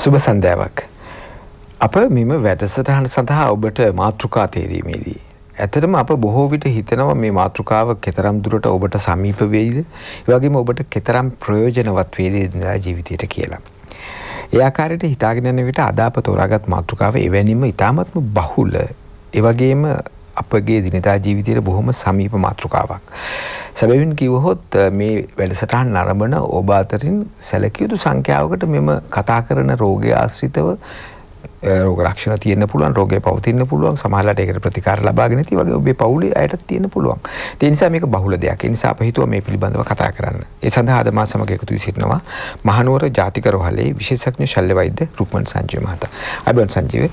සුබ සන්දෑවක්. අප මෙම වැඩසටහන සඳහා ඔබට මාතෘකා තේරීමේදී. ඇතරම අප බොහෝ විට හිතනවා මේ මාතෘකාව කෙතරම් දුරට ඔබට සමීප වෙයිද වගේම ඔබට කෙතරම් ප්‍රයෝජනවත් වේද දා ජීවිතයට කියලා. එයාකාරයට හිතාගෙනන විට අදාප තෝරාගත් මාතෘකාව එවැනිම ඉතාමත්ම බහුල එවගේම අපගේ දිනදා ජීවිතයට බොහොම සමීප මාතෘකාවක්. සැබවින් කිවහොත් මේ වැඩසටහන් නරඹන ඔබ අතරින් සැලකියුතු සංඛ්‍යාවකට මෙම කතා කරන රෝගය ආශ්‍රිතව රෝග ලක්ෂණ තියෙන පුළුවන් රෝගේ පවතින්න පුළුවන් සමහරලාට ඒකට ප්‍රතිකාර ලබාගෙන නැති වගේ ඔබේ පවුලේ අයටත් තියෙන්න පුළුවන්. ඒ නිසා මේක බහුල දෙයක්. ඒ නිසා අප හිතුවා මේ පිළිබඳව කතා කරන්න. ඒ සඳහා අද මා සමග එකතු වී සිටිනවා මහනුවර ජාතික රෝහලේ විශේෂඥ ශල්‍ය වෛද්‍ය රුක්මන් සංජීව මහතා. අයිබෝන් සංජීව.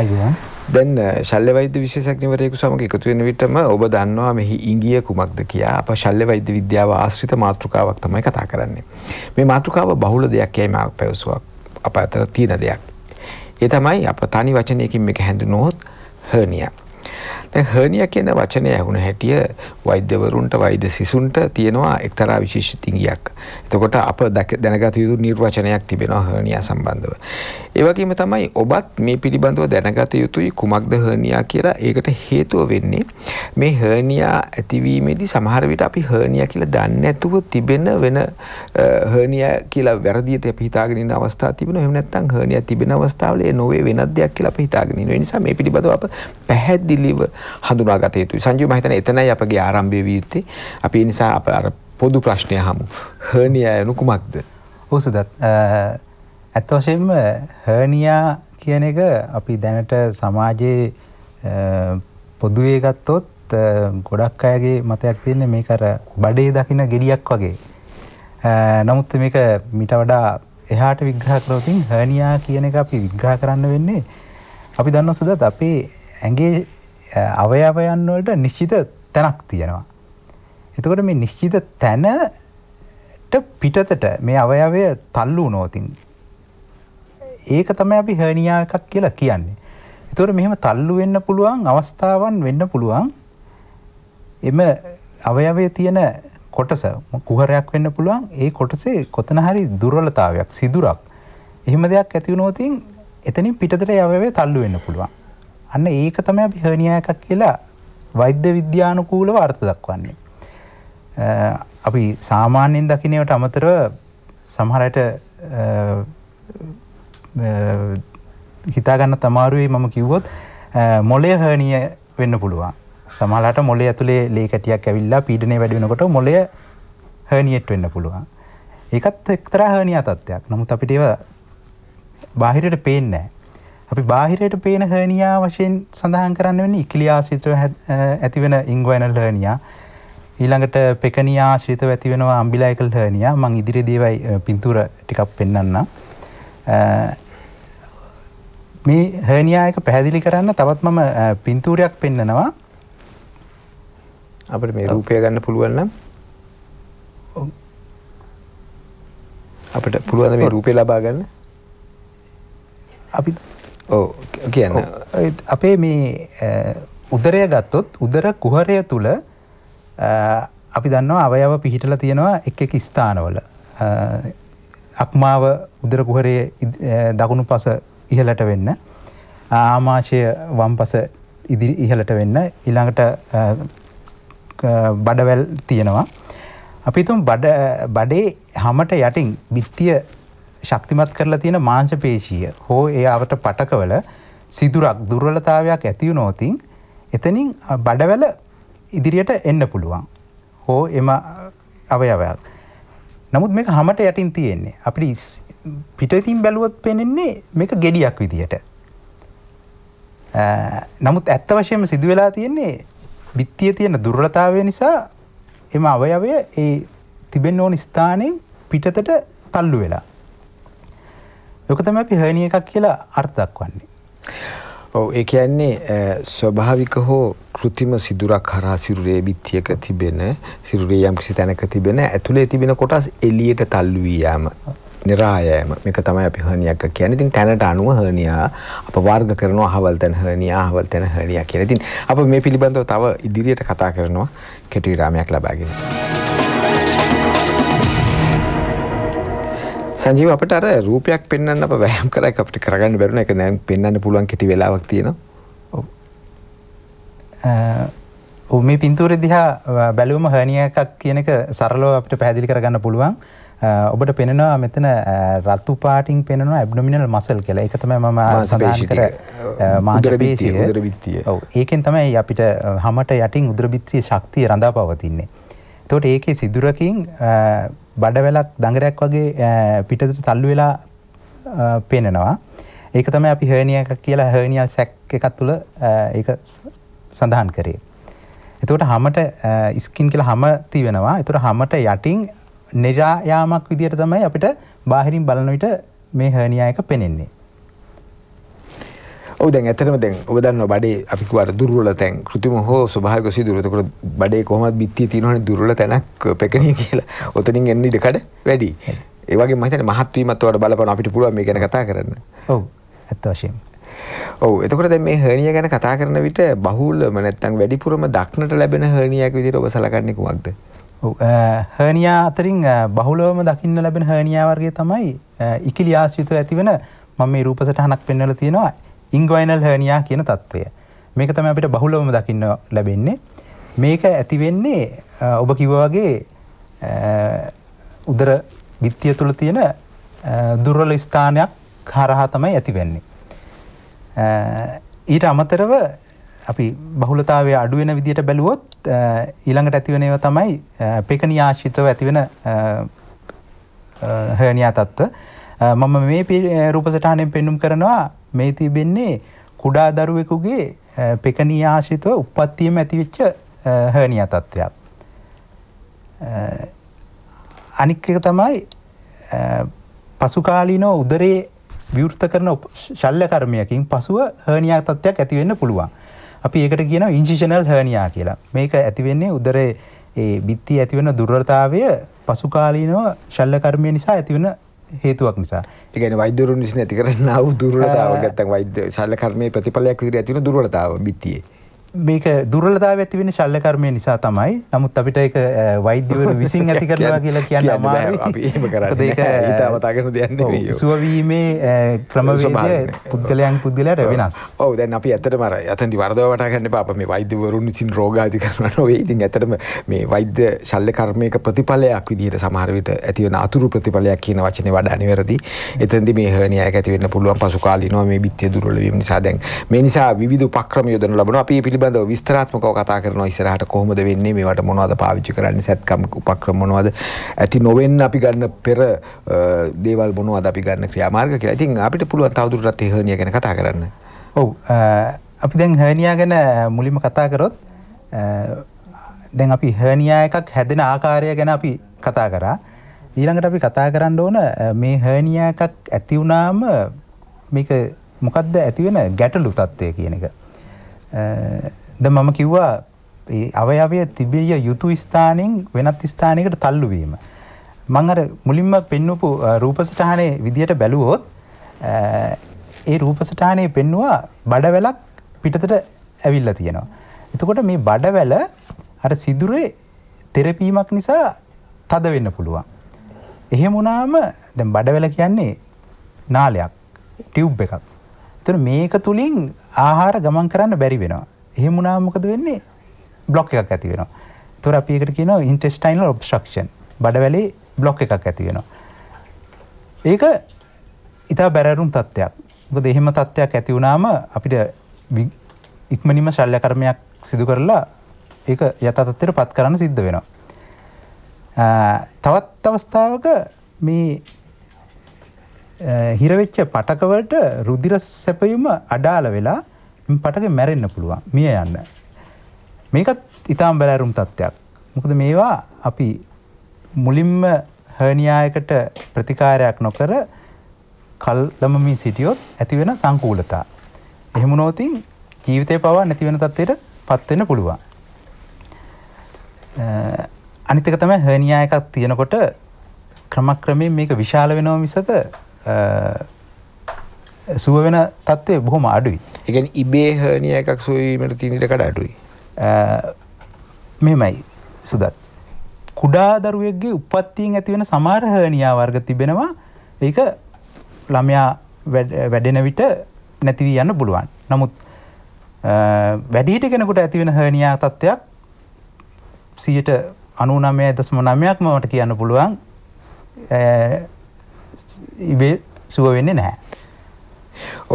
අයිබෝන්. දැන් ශල්්‍ය වෛද්‍ය විශේෂඥවරයෙකු සමග එකතු වෙන විටම ඔබ දන්නවා මෙහි ඉංගිය කුමක්ද කියා අප ශල්්‍ය වෛද්‍ය විද්‍යාව ආශ්‍රිත මාතෘකාවක් තමයි කතා කරන්නේ. මේ මාතෘකාව බහුල දෙයක් යයි මාක් පැවසුවක් අප අතර තියෙන දෙයක්. ඒ තමයි අප තනි වචනයකින් එක හැඳු නොහොත් හර්නිය. දැන් හර්නියා කියන වචනේ ඇහුණ හැටිය වෛද්‍යවරුන්ට වෛද්‍ය සිසුන්ට තියෙනවා එක්තරා විශේෂ තිගියක්. එතකොට අප දැනගත යුතු නිර්වචනයක් තිබෙනවා හර්නියා සම්බන්ධව. ඒ වගේම තමයි ඔබත් මේ පිළිබඳව දැනගත යුතුයි කුමක්ද හර්නියා කියලා. ඒකට හේතුව වෙන්නේ මේ හර්නියා ඇතිවීමේදී සමහර විට අපි හර්නියා කියලා දන්නේ නැතුව තිබෙන වෙන හර්නියා කියලා වැරදියට අපි හිතාගෙන ඉන්න අවස්ථා තිබෙනවා. එහෙම නැත්නම් හර්නියා තිබෙන අවස්ථාවල ඒ නොවේ වෙනත් දෙයක් කියලා අපි හිතාගෙන ඉන්නවා. ඒ නිසා මේ පිළිබඳව අප පැහැදිලිව හඳුනාගත යුතුයි. සංජීව මම හිතන්නේ එතනයි අපගේ ආරම්භය විය යුත්තේ. අපි ඒ නිසා අප අර පොදු ප්‍රශ්නය හමු. හර්නියා යනු කුමක්ද? ඔව් සුදත් ඇත්ත වශයෙන්ම හර්නියා කියන එක අපි දැනට සමාජයේ පොදුවේ ගත්තොත් ගොඩක් අයගේ මතයක් තියෙන්නේ මේක අර බඩේ දකින gediyak වගේ. නමුත් මේක මිට වඩා එහාට විග්‍රහ කරොතින් හර්නියා කියන එක අපි විග්‍රහ කරන්න වෙන්නේ අපි දන්න සුදත් අපේ ඇඟේ අවයවයන් වලට නිශ්චිත තැනක් තියෙනවා. එතකොට මේ නිශ්චිත තැනට පිටතට මේ අවයවය තල්ලු වුණොතින් ඒක තමයි අපි හර්නියා එකක් කියලා කියන්නේ. එතකොට මෙහෙම තල්ලු වෙන්න පුළුවන් අවස්ථාවන් වෙන්න පුළුවන්. එම අවයවයේ තියෙන කොටස කුහරයක් වෙන්න පුළුවන්. ඒ කොටසේ කොතන හරි දුර්වලතාවයක් සිදුරක් එහෙම දෙයක් ඇති වුණොතින් එතනින් පිටතට අවයවය තල්ලු වෙන්න පුළුවන්. අන්න ඒක තමයි අපි හර්නියා එකක් කියලා වෛද්‍ය විද්‍යානුකූලව අර්ථ දක්වන්නේ. අපි සාමාන්‍යයෙන් දකින්නට අමතරව සමහර අයට හිතා ගන්න තමාරුයි මම කිව්වොත් මොලේ හර්නිය වෙන්න පුළුවන්. සමහරලාට මොලේ ඇතුලේ ලේ කැටියක් ඇවිල්ලා පීඩනය වැඩි වෙනකොට මොලය හර්නියෙට් වෙන්න පුළුවන්. ඒකත් එක්තරා හර්නියා තත්ත්වයක්. නමුත් අපිට ඒව බාහිරට පේන්නේ නැහැ. අපි බාහිරයට පේන හර්නියා වශයෙන් සඳහන් කරන්න වෙන්නේ ඉකිලියාශ්‍රිතව ඇතිවෙන ඉංගුවනල් හර්නියා. ඊළඟට පෙකනියා ආශ්‍රිතව ඇතිවෙනවා අම්බිලයිකල් හර්නියා. මම ඉදිරියේ දේවයි පින්තූර ටිකක් පෙන්වන්නම්. මේ හර්නියා එක පැහැදිලි කරන්න තවත් මම පින්තූරයක් පෙන්නනවා. අපිට මේ රූපය ගන්න පුළුවන් නම් අපිට පුළුවන් මේ රූපය ලබා ගන්න. අපි ඔව් කියන්න අපේ මේ උදරය ගත්තොත් උදර කුහරය තුළ අපි දන්නවා අවයව පිහිටල තියෙනවා එක් එක ස්ථානවල අක්මාව උදර කුහරයේ දකුණු පස ඉහලට වෙන්න ආමාශය වම්පස ඉදිරි ඉහලට වෙන්න ඊළඟට බඩවැල් තියෙනවා අපි තුම් බඩේ හමට යටින් බිත්තිය ශක්තිමත් කරලා තියෙන මාංශ පේශීය හෝ ඒ අවට පටකවල සිදුරක් දුර්වලතාවයක් ඇති වුණොතින් එතනින් බඩවැල ඉදිරියට එන්න පුළුවන්. හෝ එම අවයවයල්. නමුත් මේක හැමට යටින් තියෙන්නේ. අපිට පිටින් බැලුවොත් පේන්නේ මේක gediyak විදියට. නමුත් ඇත්ත වශයෙන්ම සිදු වෙලා තියෙන්නේ බිත්තියේ තියෙන දුර්වලතාවය නිසා එම අවයවය ඒ තිබෙන්න ඕන ස්ථානයෙන් පිටතට තල්ලු වෙලා. යොකතම අපි හනිය එකක් කියලා අර්ථක් වන්නේ. ඔව ඒ කියන්නේ ස්වභාවික හෝ කෘතිම සිදුරක් හරහා සිරුරේ බිත්තියක තිබෙන සිරුරේ යම් කිසි තැනක තිබෙන ඇතුලේ තිබෙන කොටස් එළියට තල්ලු වී යාම නිරායෑම මේක තමයි අපි හර්නියක් කියන්නේ. ඉතින් තැනට අනුව හර්නියා අප වර්ග කරනවා අහවල් තැන හර්නියා අහවල් තැන හර්නියා කියලා. ඉතින් අප මේ පිළිබඳව තව ඉදිරියට කතා කරනවා කෙටි විරාමයක් ලබාගෙන. සංජීව අපට අර රූපයක් පෙන්වන්න අප වෑයම් කරා අපිට කරගන්න බැරුණ එක දැන් පෙන්වන්න පුළුවන් කෙටි වෙලාවක් තියෙනවා. ඔව් මේ පින්තූර දිහා බැලුවම හර්නිය එකක් කියන එක සරලව අපිට පැහැදිලි කරගන්න පුළුවන්. ඔබට පෙනෙනවා මෙතන රතු පාටින් පෙනෙනවා ඇබ්ඩොමිනල් මසල් කියලා. ඒක තමයි මම සඳහන් කර මාංශපේශිය උදර බිත්තිය. ඔව්. ඒකෙන් තමයි අපිට හැමත යටින් උදර බිත්තියේ ශක්තිය රඳා පවතින්නේ. එතකොට ඒකේ සිදුරකින් බඩවැලක් දඟරයක් වගේ පිටතට තල්ලු වෙලා පෙනෙනවා. ඒක තමයි අපි හර්නිය එකක් කියලා හර්නියල් සැක් එකක් තුළ ඒක සඳහන් කරේ. එතකොට හමට ස්කින් කියලා හම තිවෙනවා. එතකොට හමට යටින් නිරායාමක් විදිහට තමයි අපිට බාහිරින් බලන විට මේ හර්නියා එක පෙනෙන්නේ. ඔව දැන් ඇතරම දැන් ඔබ දන්න බඩේ අපිකවට දුර්වල තැන් කෘතිම හෝ ස්වභාවික සිදුරතකොට බඩේ කොහොමත් බිත්තිය තියෙනවනේ දුර්වල තැනක් පෙකණිය කියලා ඔතනින් එන්න ඉඩ කඩ වැඩි ඒ වගේ මම හිතන්නේ මහත් වීමත් වලට බලපෑම අපිට පුළුවන් මේ ගැන කතා කරන්න ඔව් ඇත්ත වශයෙන්ම ඔව එතකොට දැන් මේ හර්නිය ගැන කතා කරන විට බහුලම නැත්තම් වැඩිපුරම දක්නට ලැබෙන හර්නියක් විදිහට ඔබ සලකන්නේ කොහොමද? ඔව් හර්නියා අතරින් බහුලවම දකින්න ලැබෙන හර්නියා වර්ගය තමයි ඉකිලි ආශ්‍රිතව ඇතිවන මම මේ රූප සටහනක් පෙන්වලා තියෙනවා. ඉංගවයිනල් හර්නියා කියන තත්ත්වය. මේක තම අපිට බහුලවම දකින්න ලැබෙන්නේ. මේක ඇතිවෙන්නේ ඔබ කිව්වගේ උදර ගිත්තිය තුළ තියෙන දුර්වල ස්ථානයක් හරහා තමයි ඇතිවෙන්නේ. ඊට අමතරව අපි බහුලතාවය අඩුවෙන විදිට බැලුවොත් ඊළඟට ඇතිවෙනව තමයි පෙකනි ආශිතව ඇතිවෙන හර්නියා තත්ත්ව මම මේ රූපසටානෙන් පෙන්නුම් කරනවා මේ තිබෙන්නේ කුඩා දරුවෙකුගේ පෙකනී ආශ්‍රිතව උපත්තියම ඇතිවෙච්ච හනිය තත්ත්වයක්. අනික් එක තමයි පසුකාලීනෝ උදරේ විවෘත කරන ශල්ල කර්මයකින් පසුව හනියා තත්ත්වයක් ඇතිවෙන්න පුළුවන්. අපි ඒකට කියන ඉංජිෂනල් හනියා කියලා මේක ඇතිවෙන්නේ උදරේ ඒ බිත්ති ඇතිවෙන දුර්වලතාවය පසුකාලීනව ශල්ල කර්මය නිසා ඇතිවෙන හේතුවක් නිසා. ඒ කියන්නේ වෛද්‍යවරුන් විසින් ඇති කරන්නා වූ දුර්වලතාවක් නැත්නම් වෛද්‍ය ශල්‍ය කර්මයේ ප්‍රතිඵලයක් විදිහට ඇති වෙන දුර්වලතාව බිත්තියේ. මේක දුරලතාව ඇති වෙන ශල්ලකර්මය නිසා තමයි නමුත් අපිට එක වෛද්‍යවරු විසින් ඇති කරනවා කියලා කියන්න අමාරුයි සුවවීමේ ක්‍රමවේදය පුද්ගලයන් පුද්ගලයට වෙනස් ඔව් දැන් අපි ඇත්තටම අර යතෙන්දි වරදව වටා ගන්න එපා අප මේ වෛද්‍යවරුන් විසින් රෝගාදි කරනවා නෙවෙයි ඉතින් ඇත්තටම මේ වෛද්‍ය ශල්ලකර්මයක ප්‍රතිඵලයක් විදිහට සමහර විට ඇති වෙන අතුරු ප්‍රතිඵලයක් කියන වචනේ වඩා නිවැරදි එතෙන්දි මේ හර්නියාවක් ඇති වෙන්න පුළුවන් පසුකාලීනව මේ බිත්තිය දුර්වල වීම නිසා දැන් මේ නිසා විවිධ උපක්‍රම යොදනු ලබනවා අපි පිළි පිළිබඳව විස්තරාත්මකව කතා කරනවා ඉස්සරහට කොහොමද වෙන්නේ මේවට මොනවද පාවිච්චි කරන්නේ සැත්කම් උපක්‍රම මොනවද ඇති නොවෙන්න අපි ගන්න පෙර දේවල් මොනවද අපි ගන්න ක්‍රියාමාර්ග කියලා. ඉතින් අපිට පුළුවන් තවදුරටත් ඒ හර්නියා ගැන කතා කරන්න. ඔව් අපි දැන් හර්නියා ගැන මුලින්ම කතා කරොත් දැන් අපි හර්නියා එකක් හැදෙන ආකාරය ගැන අපි කතා කරා. ඊළඟට අපි කතා කරන්න ඕන මේ හර්නියා එකක් ඇති වුණාම මේක මොකද්ද ඇති වෙන ගැටලු තත්ත්වය කියන එක. ද මම කිව්වා අවයවය තිබිය යුතු ස්ථානෙන් වෙනත් ස්ථානයකට තල්ලුවීම. මං අර මුලින්ම පෙන්වපු රූපසටහනේ විදියට බැලුවොත් ඒ රූපසටහනේ පෙන්නවා බඩවැලක් පිටතට ඇවිල්ලා තියෙනවා. එතකොට මේ බඩවැල අර සිදුරේ තෙරපීමක් නිසා තද වෙන්න පුළුවන්. එහෙම වුණාම දැන් බඩවැල කියන්නේ නාලයක් ටියුබ් එකක්. එතන මේක තුලින් ආහාර ගමන් කරන්න බැරි වෙනවා. එහෙම වුණාම මොකද වෙන්නේ? බ්ලොක් එකක් ඇති වෙනවා. එතකොට අපි ඒකට කියනවා intestinal obstruction. බඩවැලේ බ්ලොක් එකක් ඇති වෙනවා. ඒක ඊට බැරරුම් තත්ත්වයක්. මොකද එහෙම තත්ත්වයක් ඇති වුණාම අපිට ඉක්මනින්ම ශල්‍ය කර්මයක් සිදු කරලා ඒක යථා තත්ත්වයට පත් කරන්න සිද්ධ වෙනවා. තවත් අවස්ථාවක මේ හිරවෙච්ච පටකවලට රුදිර සැපයුම අඩාල වෙලා පටක මැරෙන්න පුළුවන් මිය යන්න. මේකත් ඉතාම් බැලෑරුම් තත්ත්වයක්. මොකද මේවා අපි මුලින්ම හනියායකට ප්‍රතිකාරයක් නොකර කල් දමමින් සිටියොත් ඇතිවෙන සංකූලතා. එහෙම නෝතින් ජීවිතය පවා නැතිවෙන තත්වයට පත්වෙන පුළුවන්. අනිතක තමයි හනියායකක් තියෙනකොට ක්‍රමක්‍රමයෙන් මේක විශාල වෙනව මිසක සුව වෙන තත්ත්වය බොහොම අඩුයි. ඒ කියන්නේ ඉබේ හර්නියා එකක් සුවවීමට තියෙන ඉඩ කඩ අඩුයි. මෙහෙමයි සුදත්. කුඩා දරුවෙක්ගේ උපත්තියෙන් ඇති වෙන සමහර හර්නියා වර්ග තිබෙනවා. ඒක ළමයා වැඩෙන විට නැති වී යන්න පුළුවන්. නමුත් වැඩිහිටි කෙනෙකුට ඇති වෙන හර්නියා තත්ත්වයක් 99.9%ක්ම මට කියන්න පුළුවන් ඉබේ සුව වෙන්නේ නැහැ.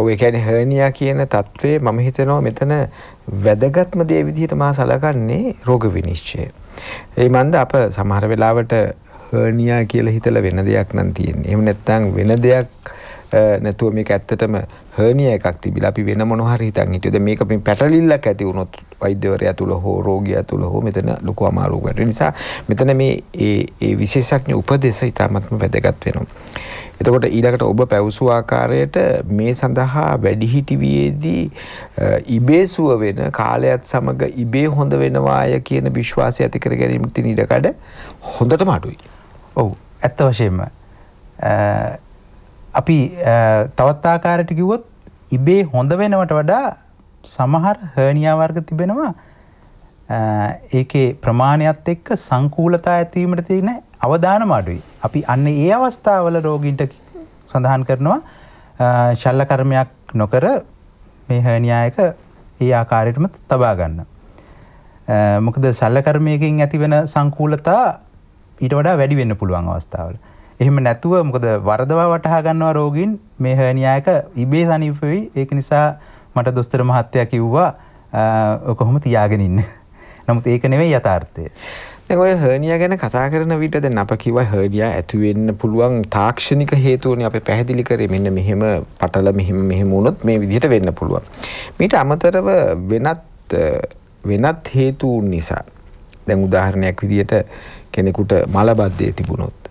ඔව ඒ කියන්නේ හර්නියා කියන தત્ත්වය මම හිතනවා මෙතන වැදගත්ම දේ විදිහට මා සලකන්නේ රෝග විනිශ්චය. ඒ මන්ද අප සමහර වෙලාවට හර්නියා කියලා හිතලා වෙන දෙයක් නම් තියෙන්නේ. එහෙම නැත්නම් වෙන දෙයක් නැතුව මේක ඇත්තටම හර්නිය එකක් තිබිලා අපි වෙන මොනවා හරි හිතන් හිටියොත් මේක මේ පැටලිල්ලක් ඇති වුණොත් වෛද්‍යවරයා තුල හෝ රෝගියා තුල හෝ මෙතන ලොකු අමාරුවක් වෙන නිසා මෙතන මේ ඒ ඒ විශේෂඥ උපදේශ ඉතාමත්ම වැදගත් වෙනවා. එතකොට ඊළඟට ඔබ පැවසු ආකාරයට මේ සඳහා වැඩිහිටිවියේදී ඉබේසුව වෙන කාලයත් සමග ඉබේ හොඳ වෙනවාය කියන විශ්වාසය ඇති කර ගැනීමට තියෙන ඉඩකඩ හොඳටම අඩුයි. ඔව් ඇත්ත වශයෙන්ම අපි තවත් ආකාරයට කිව්වොත් ඉබේ හොඳ වෙනවට වඩා සමහර හර්නියා වර්ග තිබෙනවා ඒකේ ප්‍රමාණයත් එක්ක සංකූලතා ඇතිවීමට තියෙන අවදානම අඩුයි. අපි අන්න ඒ අවස්ථාවල රෝගීන්ට සඳහන් කරනවා ශල්ල කර්මයක් නොකර මේ හර්නියායක ඒ ආකාරයටම තබා ගන්න. මොකද ශල්ල කර්මයකින් ඇතිවෙන සංකූලතා ඊට වඩා වැඩි වෙන්න පුළුවන් අවස්ථාවල. එහෙම නැතුව මොකද වරදවා වටහා ගන්නවා රෝගීන් මේ හර්නියායක ඉබේ සනීප වෙයි ඒක නිසා මට දොස්තර මහත්තයා කිව්වා කොහොම තියාගෙන ඉන්න. නමුත් ඒක නෙවෙයි යථාර්ථය. දැන් ඔය හර්නියා ගැන කතා කරන විට දැන් අප කිව්වා හර්නියා ඇති වෙන්න පුළුවන් තාක්ෂණික හේතුවනේ අපි පැහැදිලි කරේ මෙන්න මෙහෙම පටල මෙහෙම මෙහෙම වුණොත් මේ විදිහට වෙන්න පුළුවන්. මීට අමතරව වෙනත් වෙනත් හේතුන් නිසා දැන් උදාහරණයක් විදිහට කෙනෙකුට මලබද්ධය තිබුණොත්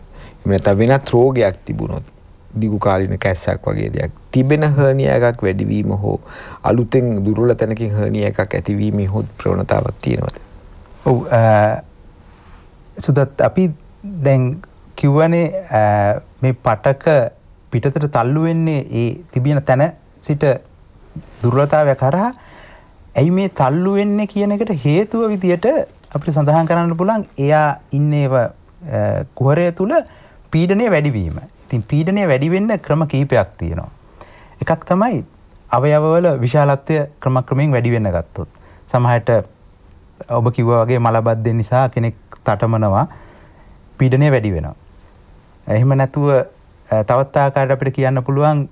නැත වෙනත් රෝගයක් තිබුණොත් දිගුකාලින කැස්සක් වගේ දෙයක් තිබෙන හර්නිය එකක් වැඩිවීම හෝ අලුතෙන් දුර්වල තැනකින් හර්නිය එකක් ඇතිවීම හොත් ප්‍රවණතාවක් තියෙනවද ඔව් සුදත් අපි දැන් කිව්වනේ මේ පටක පිටතට තල්ලු වෙන්නේ ඒ තිබෙන තැන සිට දුර්වලතාවය කරහා ඇයි මේ තල්ලු වෙන්නේ කියන එකට හේතුව විදියට අපිට සඳහන් කරන්න පුළුවන් එයා ඉන්නේව කුහරය තුළ පීඩනය වැඩිවීම. ඉතින් පීඩනය වැඩිවෙන්න ක්‍රම කීපයක් තියෙනවා. එකක් තමයි අවයවවල විශාලත්වය ක්‍රමක්‍රමින් වැඩිවෙන්න ගත්තොත්. සමහට ඔබ කිව්ව වගේ මලබද්ද නිසා කෙනෙක් තටමනවා පීඩනය වැඩි වෙනවා. එහෙම නැතුව තවත්තාකාට අපිට කියන්න පුළුවන්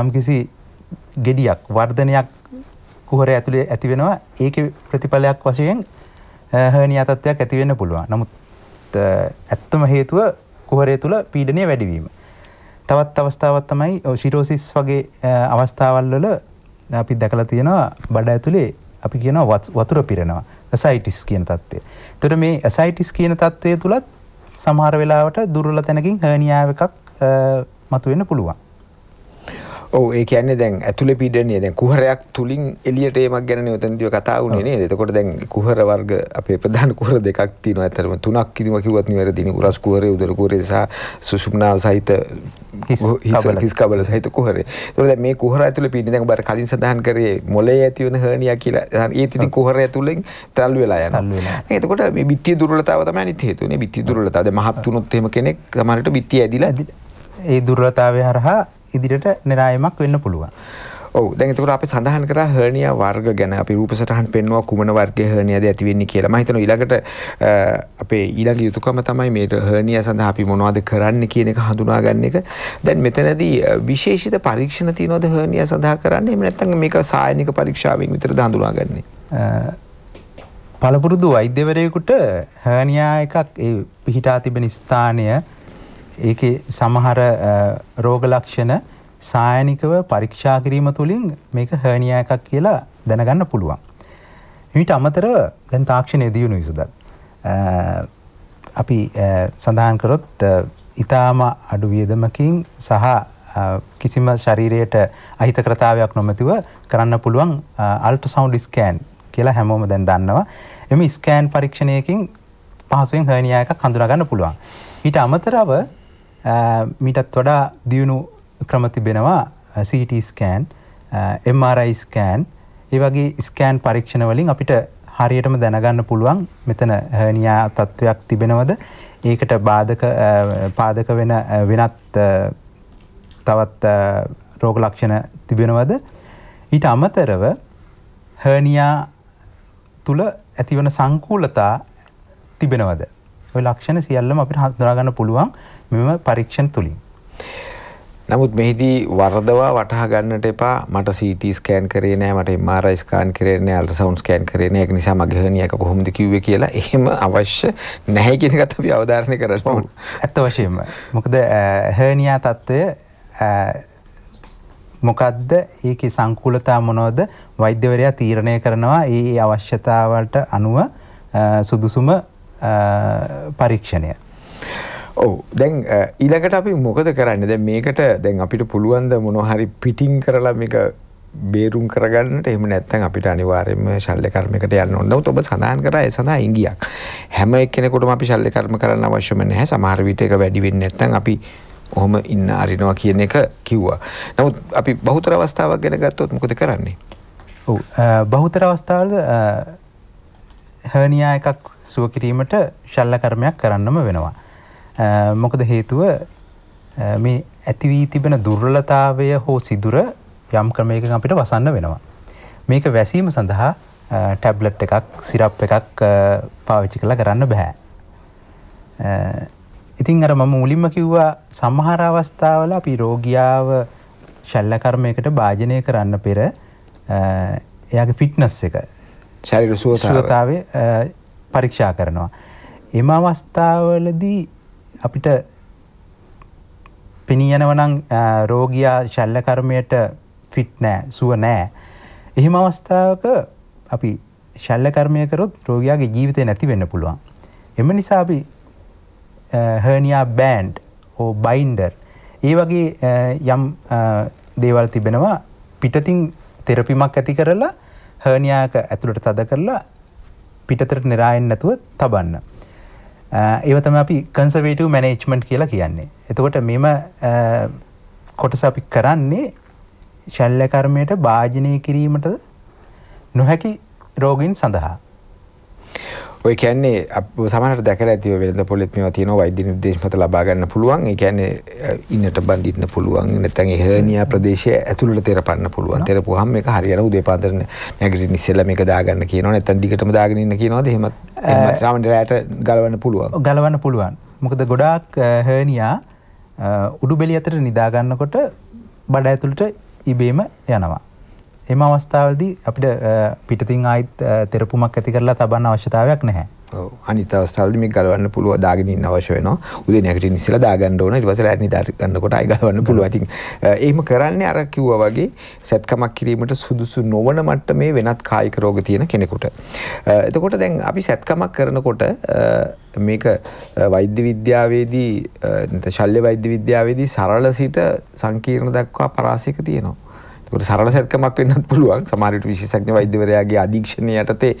යම්කිසි ගෙඩියක් වර්ධනයක් කුහර ඇතුළේ ඇති වෙනවා ඒක ප්‍රතිඵලයක් වශයෙන් හනි අතත්වයක් ඇතිවෙන්න පුළුවන් නමුත් ඇත්තම හේතුව කුහරය තුළ පීඩනය වැඩිවීම. තවත් අවස්ථාවත් තමයි ශිරෝසිස් වගේ අවස්ථාවල්වල අපි දැකලා තියෙනවා බඩ ඇතුලේ අපි කියනවා වතුර පිරෙනවා ඇසයිටිස් කියන தත්ත්වය. ඒතර මේ ඇසයිටිස් කියන தත්ත්වය තුලත් සමහර වෙලාවට දුර්වල තැනකින් හර්නියා එකක් මතුවෙන්න පුළුවන්. ඔව ඒ කියන්නේ දැන් ඇතුළ පීඩනය දැන් කුහරයක් තුලින් එළියට ඒමක් ගැන උතන්දිව කතා වුණේ නේද? එතකොට දැන් කුහර වර්ග අපේ ප්‍රධාන කුහර දෙකක් තියෙනවා. අතරම තුනක් කිදුම කිව්වත් නිවැරදිනේ. උරස් කුහරය, උදර කුහරය සහ සුසුම්නාව සහිත හිස් කබල සහිත කුහරය. එතකොට දැන් මේ කුහර ඇතුළ පීඩනය දැන් ඔබට කලින් සඳහන් කරේ මොලේ ඇති වෙන හර්නියා කියලා. ඒත් ඉතින් කුහර ඇතුළෙන් තල්ලු වෙලා යනවා. එතකොට මේ බිත්තිය දුර්වලතාව තමයි අනිත් හේතුව නේ. බිත්තිය දුර්වලතාව. දැන් මහත් තුනොත් එහෙම කෙනෙක් සමහරට බිත්තිය ඇදිලා ඒ දුර්වලතාවය හරහා ඉදිරියට නිරායමක් වෙන්න පුළුවන්. ඔව දැතකට අපි සඳහන් කර හනිය වර්ග ගැන අපි රූපසටහන් පෙන්වා කුමන වර්ග හනියද ඇතිවෙන්නේ කියලා මහිතන ඉලකට අපේ ඊළඟ යුතුකම තමයි මේට හනිය සඳහා අපි මොනවද කරන්න කියන එක හඳුනා ගන්න එක දැන් මෙතනදී විශේෂිත පරීක්ෂණ තියනොද හනිය සඳහා කරන්න එම නැත්තන් මේක සායනික පරීක්ෂාවෙන් විතර දඳුනාගන්නේ පළපුරුදු වෛද්‍යවරයෙකුට හනියා එකක් පිහිටා තිබෙන ස්ථානය ඒකේ සමහර රෝග ලක්ෂණ සායනිකව පරීක්ෂා කිරීම තුළින් මේක හර්නියා එකක් කියලා දැනගන්න පුළුවන්. ඊට අමතරව දැන් තාක්ෂණයේ දියුණු විසඳත් අපි සඳහන් කරොත් ඊටාම අඩු වියදමකින් සහ කිසිම ශරීරයට අහිතකරතාවයක් නොමැතිව කරන්න පුළුවන් අල්ට්‍රසවුන්ඩ් ස්කෑන් කියලා හැමෝම දැන් දන්නවා. එම ස්කෑන් පරීක්ෂණයකින් පහසුවෙන් හර්නියා එකක් හඳුනා ගන්න පුළුවන්. ඊට අමතරව මිටත් වඩා දියුණු ක්‍රමතිබෙනවා සටස්කෑන් MRයිස්කෑන් ඒ වගේ ස්කෑන් පරීක්ෂණ වලින් අපිට හරියටම දැනගන්න පුළුවන් මෙතන හනියා තත්ත්වයක් තිබෙනවද ඒකට බාධක පාදක වෙන වෙනත් තවත් රෝග ලක්ෂණ තිබෙනවද ඊට අමතරව හර්නියා තුළ ඇතිවන සංකූලතා තිබෙනවද ඔය ලක්ෂණ සියල්ලම අපිට හඳුනාගන්න පුළුවන් මෙම පරීක්ෂණ තුලින්. නමුත් මෙහිදී වරදවා වටහා ගන්නට එපා මට CT ස්කෑන් කරේ නෑ මට MRI ස්කෑන් කරේ නෑ අල්ට්‍රාසවුන්ඩ් ස්කෑන් කරේ නෑ ඒක නිසා මගේ හර්නියාක කොහොමද කිව්වේ කියලා එහෙම අවශ්‍ය නැහැ කියන එකත් අපි අවධාරණය කරන්න ඕන. ඇත්ත වශයෙන්ම. මොකද හර්නියා తত্ত্বය මොකක්ද ඒකේ සංකූලතා මොනවද වෛද්‍යවරයා තීරණය කරනවා ඒ අවශ්‍යතාවට අනුව සුදුසුම පරීක්ෂණය. ඔව දැන් ඊළඟට අපි මොකද කරන්න දැ මේකට දැන් අපිට පුළුවන්ද මොනොහරි පිටිං කරලා මේක බේරුම් කරගන්නට එම නැත්තන් අපිට අනිවාර්යම ශල්්‍ය කර්මකට යන්න ඔන්නව ඔබ සඳහන් කර සඳහා ඉංගියක් හැම එක්කෙනෙකොටම අපි ශල්්‍ය කර්ම කරන්න අවශ්‍යම නැහැ සමාරවිට එක වැඩිවෙන්න නැත්තන් අපි ඔහොම ඉන්න අරිනවා කියන එක කිව්වා නමුත් අපි බහුතර අවස්ථාවක් ගැන ගත්තොත් මොකද කරන්නේ බහුතර අවස්ථාවල හනියා එකක් සුව කිරීමට ශල්ල කර්මයක් කරන්නම වෙනවා. මොකද හේතුව මේ ඇතිවී තිබෙන දුර්වලතාවය හෝ සිදුර යම් ක්‍රමයකින් අපිට වසන්න වෙනවා. මේක වැසීම සඳහා ටැබ්ලට් එකක් සිරප් එකක් පාවිච්චි කළ කරන්න බැහැ. ඉතින් අර මම මුලින්ම කිව්වා සමහර අවස්ථාවල අපි රෝගියාව ශල්ලකර්මයකට භාජනය කරන්න පෙර එයාගේ ෆිට්නස් එක ශරිර සුවතාවේ පරීක්ෂා කරනවා. එම අවස්ථාවලදී අපිට පෙනීයනවනං රෝගයා ශල්ල කර්මයට ෆිට් නෑ සුව නෑ. එහෙම අවස්ථාවක අපි ශල්ල කර්මය කරොත් රෝගයාගේ ජීවිතය නැති වෙන්න පුළුවන්. එම නිසා අපි හර්නියා බෑන්ඩ් ඕ බයින්ඩර් ඒ වගේ යම් දේවල් තිබෙනවා පිටතින් තෙරපිමක් ඇති කරලා හර්නියාක ඇතුළට තද කරලා පිටතට නිරායෙන් නැතුව තබන්න. ඒවතම අපි කන්සවේටව මැනේජ්මන්ට් කියලා කියන්නේ. එතකොට මෙම කොටස අපි කරන්නේ ශල්ලකර්මයට භාජනය කිරීමට නොහැකි රෝගීන් සඳහා. ඔය කියන්නේ සමහරට දැකලා ඇතිව වෙළඳ පොලෙත් මේවා තියෙනවා වෛද්‍ය නිර්දේශ මත ලබා ගන්න පුළුවන්. ඒ කියන්නේ ඉන්නට බඳින්න පුළුවන්. නැත්නම් ඒ හර්නියා ප්‍රදේශය ඇතුළට තෙරපන්න පුළුවන්. තෙරපුවාම මේක හරියට උදේ පාන්දර නැගිටින්න ඉස්සෙල්ලා මේක දාගන්න කියනවා. නැත්නම් දිගටම දාගෙන ඉන්න කියනවාද? එහෙමත් එහෙමත් සාමාන්‍ය රැයට ගලවන්න පුළුවන්. ගලවන්න පුළුවන්. මොකද ගොඩාක් හර්නියා උඩු බෙලිය අතර නිදා ගන්නකොට බඩ ඇතුළට ඉබේම යනවා. එම අවස්ථාවලදී අපිට පිටතින් ආයිත් තෙරපුමක් ඇති කරලා තබන්න අවශ්‍යතාවයක් නැහැ. ඔව් අනිත් අවස්ථාවලදී මේක ගලවන්න පුළුවන් දාගෙන ඉන්න අවශ්‍ය වෙනවා. උදේ නැගිටින්න ඉස්සලා දාගන්න ඕන. ඊට පස්සේ රැත් නිදාට ගන්නකොට ආයි ගලවන්න පුළුවන්. ඉතින් එහෙම කරන්නේ අර කිව්වා වගේ සැත්කමක් කිරීමට සුදුසු නොවන මට්ටමේ වෙනත් කායික රෝග තියෙන කෙනෙකුට. එතකොට දැන් අපි සැත්කමක් කරනකොට මේක වෛද්‍ය විද්‍යාවේදී ශල්්‍ය වෛද්‍ය විද්‍යාවේදී සරල සිට සංකීර්ණ දක්වා පරාසයක තියෙනවා. එතකොට සරල සැත්කමක් වෙන්නත් පුළුවන් සමහර විට විශේෂඥ වෛද්‍යවරයාගේ අධීක්ෂණය යටතේ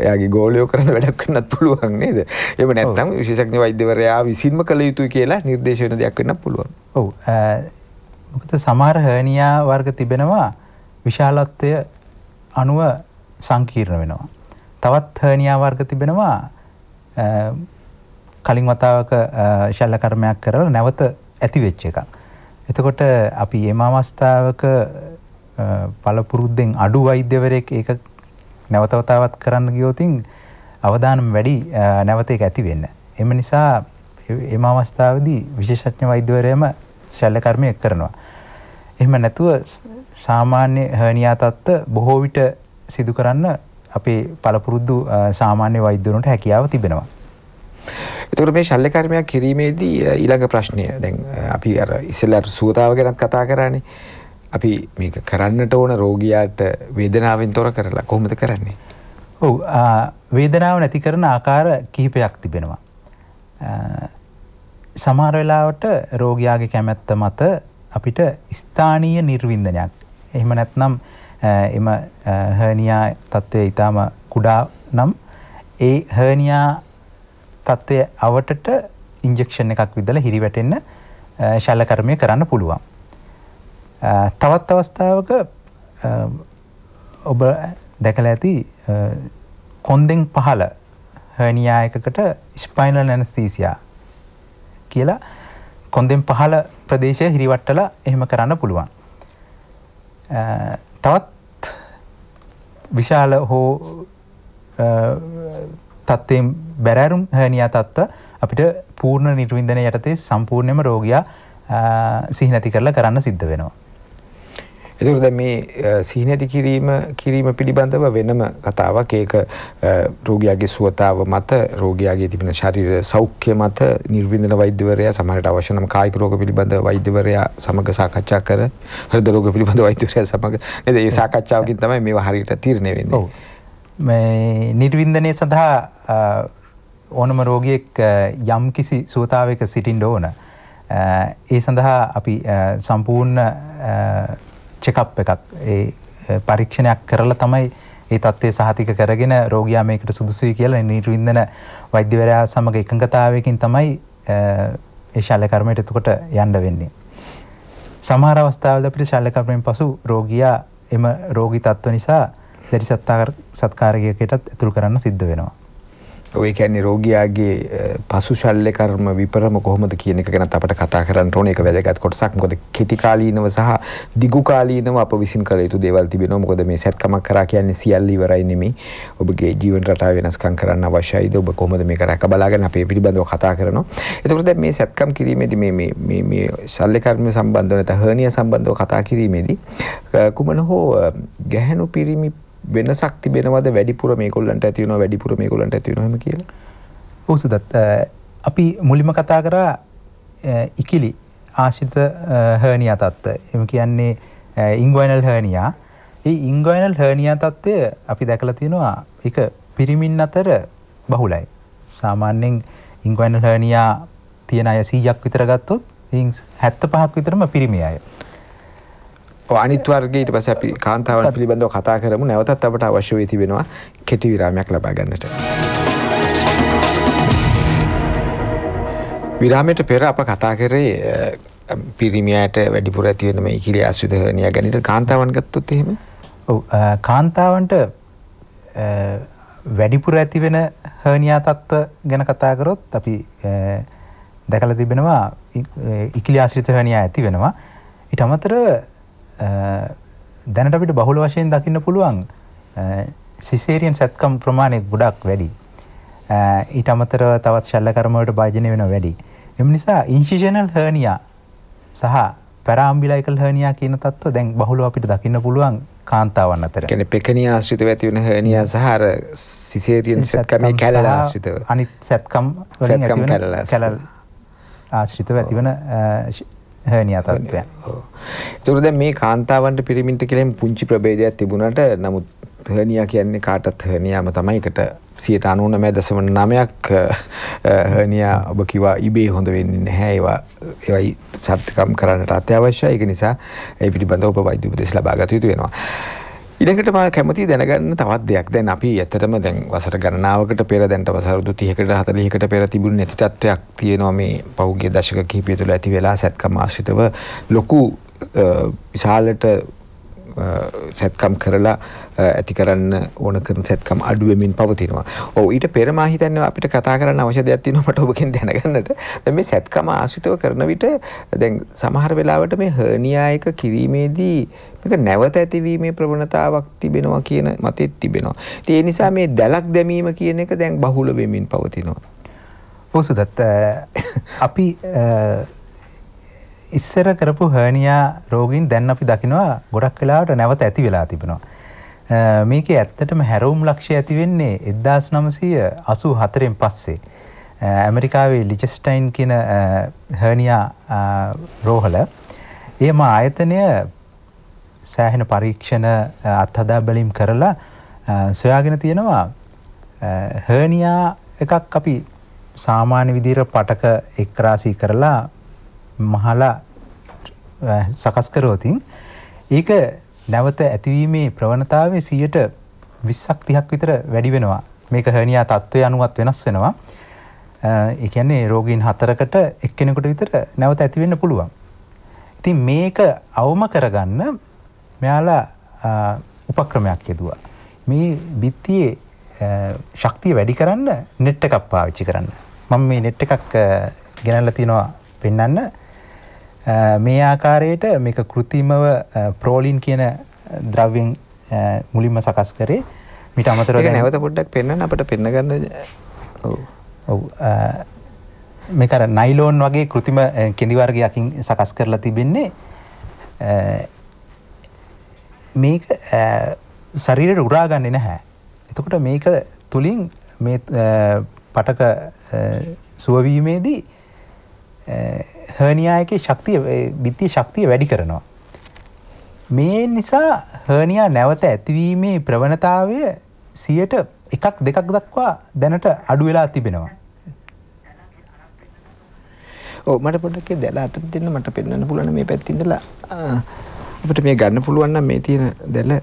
එයාගේ ගෝලයෝ කරන වැඩක් වෙන්නත් පුළුවන් නේද? එහෙම නැත්නම් විශේෂඥ වෛද්‍යවරයා විසින්ම කළ යුතුයි කියලා නිර්දේශ වෙන දෙයක් වෙන්නත් පුළුවන්. ඔව්. මොකද සමහර හර්නියා වර්ග තිබෙනවා විශාලත්වය අනුව සංකීර්ණ වෙනවා. තවත් හර්නියා වර්ග තිබෙනවා කලින් වතාවක ශල්ල කර්මයක් කරලා නැවත ඇති වෙච්ච එකක්. එතකොට අපි එම අවස්ථාවක පළපුරුද්දෙන් අඩු වෛද්‍යවරයෙක් ඒක නැවතවතාවත් කරන්න ගියෝතින් අවධානම් වැඩි නැවතේක ඇති වෙන්න. එම නිසා එම අවස්ථාවදී විශේෂඥ වෛද්‍යවරයම ශල්ල කර්මය කරනවා. එහෙම නැතුව සාමාන්‍ය හර්නියා තත්ත්ව බොහෝ විට සිදු කරන්න අපේ පළපුරුදු සාමාන්‍ය වෛද්‍යවරුන්ට හැකියාව තිබෙනවා. එතකොට මේ ශල්්‍ය කර්මයක් කිරීමේදී ඊළඟ ප්‍රශ්නය දැන් අපි අර ඉස්සෙල්ලාට සුවතාව ගැනත් කතා කරානේ. අපි මේක කරන්නට ඕන රෝගියාට වේදනාවෙන් තොර කරලා කොහොමද කරන්නේ. ඔව් වේදනාව නැති කරන ආකාර කිහිපයක් තිබෙනවා. සමහර වෙලාවට රෝගියාගේ කැමැත්ත මත අපිට ස්ථානීය නිර්වින්දනයක්. එහෙම නැත්නම් එම හර්නියා තත්ත්වය ඊටාම කුඩා නම් ඒ හර්නියා තත්ත්වය අවටට ඉන්ජෙක්ෂන් එකක් විදලා හිරිවැටෙන්න ශල්‍ය කර්මය කරන්න පුළුවන්. තවත් අවස්ථාවක ඔබ දැකලා ඇති කොන්දෙන් පහළ හර්නියා එකකට ස්පයිනල් ඇනස්තීසියා කියලා කොන්දෙන් පහළ ප්‍රදේශය හිරිවට්ටලා එහෙම කරන්න පුළුවන්. තවත් විශාල හෝ තත්ත්වයෙන් බැරෑරුම් හනියා තත්ත්ව අපිට පූර්ණ නිර්වින්දන යටතේ සම්පූර්ණයම රෝගයා සිහිනැති කරලා කරන්න සිද්ධ වෙනවා. එතකොට දැන් මේ සිහිනැති කිරීම කිරීම පිළිබඳව වෙනම කතාවක්. ඒක රෝගියාගේ සුවතාව මත රෝගියාගේ තිබෙන ශරීර සෞඛ්‍ය මත නිර්වින්දන වෛද්‍යවරයා සමහරට අවශ්‍ය නම් කායික රෝග පිළිබඳ වෛද්‍යවරයා සමග සාකච්ඡා කර හෘද රෝග පිළිබඳ වෛද්‍යවරයා සමග නේද? මේ සාකච්ඡාවකින් තමයි මේවා හරියට තීරණය වෙන්නේ. ඔව්. මේ නිර්වින්දනය සඳහා ඕනම රෝගියෙක් යම් කිසි සුවතාවයක සිටින්න ඕන. ඒ සඳහා අපි සම්පූර්ණ චෙකප් එකක් ඒ පරීක්ෂණයක් කරලා තමයි ඒ තත්ත්වය සහතික කරගෙන රෝගයා මේකට සුදුසුයි කියලා නීරු ඉන්දන වෛද්‍යවරයා සමග එකඟතාවයකින් තමයි ඒ ශල්‍යකර්මයට එතකොට යන්න වෙන්නේ. සමහර අවස්ථාවල අපිට ශල්‍යකර්මයෙන් පසු රෝගියා එම රෝගී තත්ත්ව නිසා දැඩි සත්කාරකයකටත් ඇතුළු කරන්න සිද්ධ වෙනවා. ඔය කියන්නේ රෝගියාගේ පසු ශල්්‍ය කර්ම විපරම කොහොමද කියන එක ගැනත් අපට කතා කරන්න ඕනේ. ඒක වැදගත් කොටසක්. මොකද කෙටි කාලීනව සහ දිගු කාලීනව අප විසින් කළ යුතු දේවල් තිබෙනවා. මොකද මේ සැත්කමක් කරා කියන්නේ සියල්ල ඉවරයි නෙමෙයි. ඔබගේ ජීවන රටාව වෙනස්කම් කරන්න අවශ්‍යයිද? ඔබ කොහොමද මේක රැක බලාගෙන අපේ පිළිබඳව කතා කරනවා. එතකොට දැන් මේ සැත්කම් කිරීමේදී මේ මේ මේ මේ ශල්්‍ය කර්ම සම්බන්ධව නැත්නම් හර්නියා සම්බන්ධව කතා කිරීමේදී කුමන හෝ ගැහැණු පිරිමි වෙනසක් තිබෙනවද වැඩිපුර මේකොල්ලන්ට ඇතිවන වැඩිපුර මේකොලන්ට ඇතිවනම කියලා ඕසුදත් අපි මුලිම කතා කරා ඉකිලි ආශිත හර්නිය තත්ත එම කියන්නේ ඉංගවනල් හර්නියා ඒ ඉංගවනල් හර්නියා තත්ත්වය අපි දැකල තියෙනවා එක පිරිමින් අතර බහුලයි සාමාන්‍යෙන් ඉංගවනල් හර්නියා තියෙන අය සීයක් විතරගත්තොත් හැත්ත පහක් විතරම පිරිමි අය අනිත් වර්ගයේ ඊට පස්සේ අපි කාන්තාවන් පිළිබඳව කතා කරමු නැවතත් අපට අවශ්‍ය වී තිබෙනවා කෙටි විරාමයක් ලබා ගන්නට. විරාමයට පෙර අප කතා කරේ පිරිමියට වැඩිපුර ඇති වෙන මේ ඉකිලි ආසුදහනිය ගැනීම කාන්තාවන් ගත්තොත් එහෙම ඔව් කාන්තාවන්ට වැඩිපුර ඇති වෙන හර්නියා තත්ත්ව ගැන කතා කරොත් අපි දැකලා තිබෙනවා ඉකිලි ආශ්‍රිත හර්නියා ඇති වෙනවා ඊට අමතරව දැනට අපිට බහුල වශයෙන් දකින්න පුළුවන් සිසේරියන් සැත්කම් ප්‍රමාණය ගොඩක් වැඩි. ඊට අමතරව තවත් ශල්ල කර්මවලට භාජනය වෙන වැඩි. එම නිසා ඉංශිෂනල් හර්නියා සහ පැරාම්බිලයිකල් හර්නියා කියන තත්ව දැන් බහුල අපිට දකින්න පුළුවන් කාන්තාවන් අතර කැන පෙකනි ආශ්‍රිත ඇතිවන හනිය සහර සිසේතියෙන් සැත්කමේ කැලල ආශ්‍රිතව අනිත් සැත්කම් කැලල ආශ්‍රිතව ඇතිවන හනියා තත්ත්වයන්. ඔව්. ඒතකොට දැන් මේ කාන්තාවන්ට පිරිමින්ට කියලා පුංචි ප්‍රභේදයක් තිබුණාට නමුත් හනියා කියන්නේ කාටත් හනියාම තමයි එකට 99.9ක් හනියා ඔබ කිව්වා ඉබේ හොඳ වෙන්නේ නැහැ ඒවා ඒවයි සත්‍යකම් කරන්නට අත්‍යවශ්‍යයි. ඒක නිසා ඒ පිළිබඳව ඔබ වෛද්‍ය උපදෙස් ලබා ගත යුතු වෙනවා. ඉඩකට මා කැමති දැනගන්න තවත් දෙයක් දැන් අපි ඇතරම දැන් වසර ගණනාවකට පෙර දැන්ට වසරදු තියකට හතලිකට පෙර තිබුණ නැතිතත්වයක් තියෙනවා මේ පෞගේ දශක කහිපය තුළ ඇති වෙලා සැත්කම ආශිතව ලොකු විශාලට සැත්කම් කරලා ඇති කරන්න ඕන කරන සැත්කම් අඩුවමින් පවතිනවා. ඔව් ඊට පෙර මා හිතන්නේ අපිට කතා කරන්න අවශ්‍ය දෙයක් තියෙනවා මට ඔබකින් දැනගන්නට. දැන් මේ සැත්කම ආශ්‍රිතව කරන විට දැන් සමහර වෙලාවට මේ හර්නියා එක කිරීමේදී මේක නැවත ඇතිවීමේ ප්‍රවණතාවක් තිබෙනවා කියන මතෙත් තිබෙනවා. ඉතින් ඒ නිසා මේ දැලක් දැමීම කියන එක දැන් බහුල වෙමින් පවතිනවා. මොසුදත් අපි ඉස්සර කරපු හර්නියා රෝගීන් දැන් අපි දකිනවා ගොඩක් වෙලාවට නැවත ඇති වෙලා තිබෙනවා. මේක ඇත්තටම හැරවුම් ලක්ෂය ඇති වෙන්නේ එදදාස් නමසය අසු හතරෙන් පස්සේ. ඇමරිකාවේ ලිචස්ටයින් කියන හර්නියා රෝහල එම ආයතනය සෑහෙන පරීක්ෂණ අත්හදා බැලීම් කරලා සොයාගෙන තියෙනවා හර්නියා එකක් අපි සාමාන්‍ය විදිර පටක එක්රාසී කරලා මහලා සකස්කරෝතින් ඒක නැවත ඇතිවීමේ ප්‍රවණතාවය 100ට 20ක් 30ක් විතර වැඩි වෙනවා. මේක හර්නියා තත්ත්වය අනුවත් වෙනස් වෙනවා. ඒ කියන්නේ රෝගීන් හතරකට එක්කෙනෙකුට විතර නැවත ඇති වෙන්න පුළුවන්. ඉතින් මේක අවම කරගන්න මෙයාලා උපක්‍රමයක් යෙදුවා. මේ බිත්තියේ ශක්තිය වැඩි කරන්න net එකක් පාවිච්චි කරන්න. මම මේ net එකක් ගෙනල්ලා තිනවා පෙන්වන්න. මේ ආකාරයට මේක කෘතිමව ප්‍රෝලින් කියන ද්‍රව්‍යෙන් මුලින්ම සකස් කරේ මිට අමතර නැවත පොඩ්ඩක් පෙන්න්න අපට පෙන්න්නගන්න ඔව් මේකර නයිලෝන් වගේ කෘතිම කෙදිවර්ගයකින් සකස් කරලා තිබෙන්නේ මේක සරීරයට උරාගන්න නැහැ. එතකොට මේක තුළින් පටක සුවවීමේදී හර්නියායකේ ශක්තිය බිත්තිය ශක්තිය වැඩි කරනවා. මේ නිසා හර්නියා නැවත ඇතිවීමේ ප්‍රවණතාවය සියට එකක් දෙකක් දක්වා දැනට අඩු වෙලා තිබෙනවා. ඕ මට පොඩක් දැලා අතර දෙන්න මට පෙන්වන්න පුළුවන් මේ පැත්තේ ඉඳලා අපිට මේ ගන්න පුළුවන් නම් මේ තියෙන දැල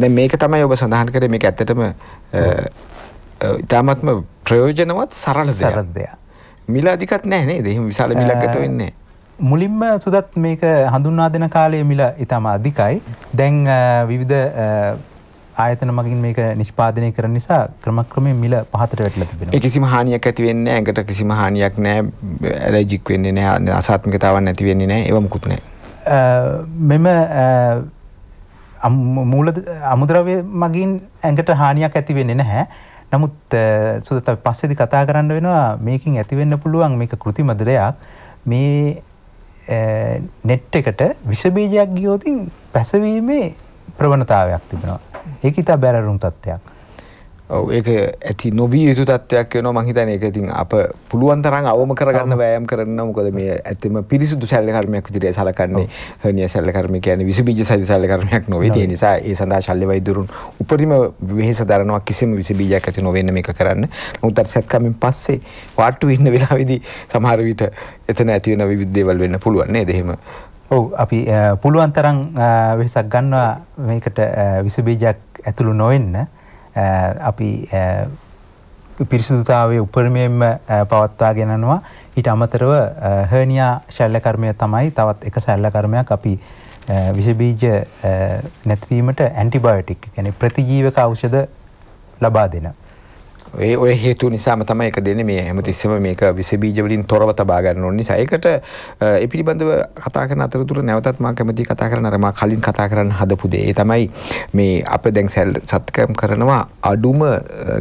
දැන් මේක තමයි ඔබ සඳහන් කරේ මේක ඇත්තටම ඉතාමත්ම ප්‍රයෝජනවත් සරල සරදය. මිල අධිකත් නෑනේ දෙහිම විශාල මිලක්ගත වෙන්නේ. මුලින්ම සුදත් මේක හඳුන්වා දෙන කාලය මිල ඉතාම අධිකයි දැන් විවිධ ආයතන මගින් මේක නිෂ්පාදනය කරන නිසා ක්‍රමක්‍රමය මිල පහතර වැටල තිබෙන කිසිම හානියක් ඇතිවෙන්න ඇඟට කිසිම හානියක් නෑ රැජික් වෙන්නේ නෑ අසාත්මකතාවන් ඇතිවෙන්නේ නෑ එවමකුත් නෑ මෙම මූල අමුද්‍රවය මගින් ඇඟට හානියක් ඇතිවෙන්නේ නැහැ නමුත් සුදත පස්සෙදි කතා කරන්න වෙනවා මේකින් ඇතිවෙන්න පුළුවන් මේක කෘතිමද දෙයක් මේ නෙට් එකට විෂබීජයක් ගියෝතින් පැසවීමේ ප්‍රවණතාවයක් තිබෙනවා. ඒක ඉතා බැරරුම් තත්ත්වයක්. ඒක ඇති නොවී යුතු තත්වයක් වෙන මහිතන එක ඉතින් අප පුළුවන් තරන් අවම කරගන්න වෑයම් කරන්න මොකද මේ ඇතම පිරිසුදු සැල්ලකර්මයක් විදිරේ සලකන්නේ හනිය සැල්ලකර්ම කියන විසබීජ සති සැල්ලකර්මයක් නොවේ තිය නිසා ඒ සඳහා ශල්්‍ය වෛදුරුන් උපරිම වෙහෙස දරනවා කිසිම විසබීජයක් ඇති නොවෙන්න මේ කරන්න නොතර සැත්කමින් පස්සේ වාට්ටු ඉන්න වෙලාවිදි සමහරවිට එතන ඇතිවෙන විද්දේවල් වෙන්න පුළුවන්නේ දෙහෙම ඔවු අපි පුළුවන් තරන් වෙසක් ගන්නවා මේකට විසබීජයක් ඇතුළු නොවෙන්න අපි පිරිසිදුතාවේ උපරමයෙන්ම පවත්වා ගෙනනවා ඊට අමතරව හර්නියා ශල්ල කර්මය තමයි තවත් එක සැල්ල කර්මයක් අපි විසබීජ නැතිවීමට ඇන්ටිබයොටික් ගැන ප්‍රතිජීවක ඖෂධ ලබා දෙනවා. ඒ ඔය හේතු නිසාම තමයි ඒක දෙන්නේ මේ හැමතිස්සෙම මේක විස බීජ වලින් තොරව තබා ගන්න ඕන නිසා. ඒකට ඒ පිළිබඳව කතා කරන අතරතුර නැවතත් මම කැමතියි කතා කරන්න අර මම කලින් කතා කරන්න හදපු දේ. ඒ තමයි මේ අප දැන් සත්කම් කරනවා අඩුම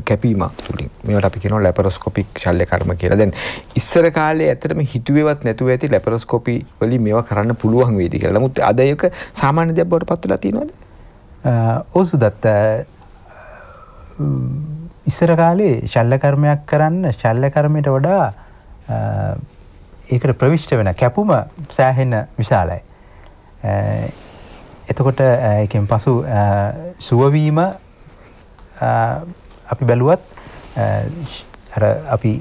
කැපීමක් තුලින්. මේවට අපි කියනවා ලැපරොස්කෝපික් ශල්‍ය කර්ම කියලා. දැන් ඉස්සර කාලේ ඇත්තටම හිතුවේවත් නැතුව ඇති ලැපරොස්කෝපි වලින් මේවා කරන්න පුළුවන් වේද කියලා. නමුත් අද ඒක සාමාන්‍ය දෙයක් බවට පත් වෙලා තියෙනවද? ඔසුදත් ඉස්සර කාලේ ශල්ල කර්මයක් කරන්න ශල්ල කර්මයට වඩා ඒකට ප්‍රවිශ්ට වෙන කැපුම සෑහෙන්න විශාලයි. එතකොට එකෙන් පසු සුවවීම අපි බැලුවත් අපි